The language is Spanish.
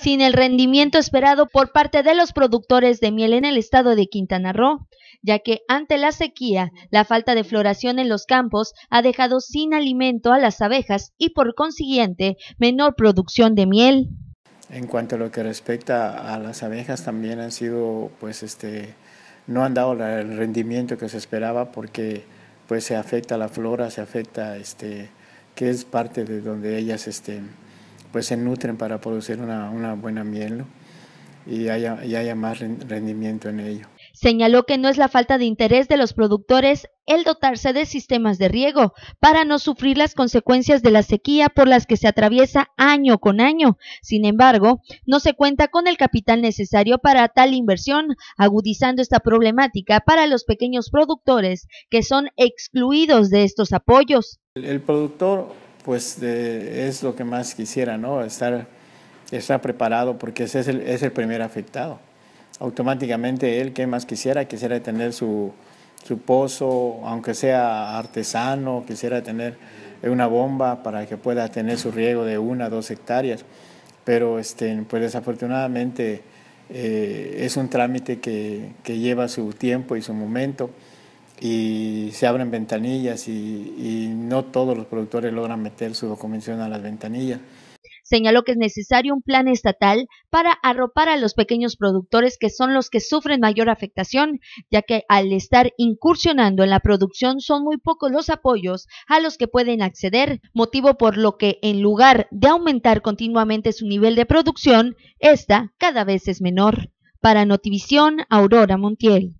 sin el rendimiento esperado por parte de los productores de miel en el estado de Quintana Roo, ya que ante la sequía, la falta de floración en los campos ha dejado sin alimento a las abejas y por consiguiente menor producción de miel. En cuanto a lo que respecta a las abejas, también han sido, pues, este, no han dado el rendimiento que se esperaba porque, pues, se afecta la flora, se afecta, este, que es parte de donde ellas, estén pues se nutren para producir una, buena miel y haya, más rendimiento en ello. Señaló que no es la falta de interés de los productores el dotarse de sistemas de riego para no sufrir las consecuencias de la sequía por las que se atraviesa año con año. Sin embargo, no se cuenta con el capital necesario para tal inversión, agudizando esta problemática para los pequeños productores que son excluidos de estos apoyos. el productor pues es lo que más quisiera, ¿no? Estar, preparado porque ese es el, es primer afectado. Automáticamente él, ¿qué más quisiera? Quisiera tener su, pozo, aunque sea artesano, quisiera tener una bomba para que pueda tener su riego de una, dos hectáreas. Pero este, pues desafortunadamente eh, es un trámite que lleva su tiempo y su momento y se abren ventanillas y, no todos los productores logran meter su documentación a las ventanillas. Señaló que es necesario un plan estatal para arropar a los pequeños productores que son los que sufren mayor afectación, ya que al estar incursionando en la producción son muy pocos los apoyos a los que pueden acceder, motivo por lo que en lugar de aumentar continuamente su nivel de producción, esta cada vez es menor. Para Notivisión, Aurora Montiel.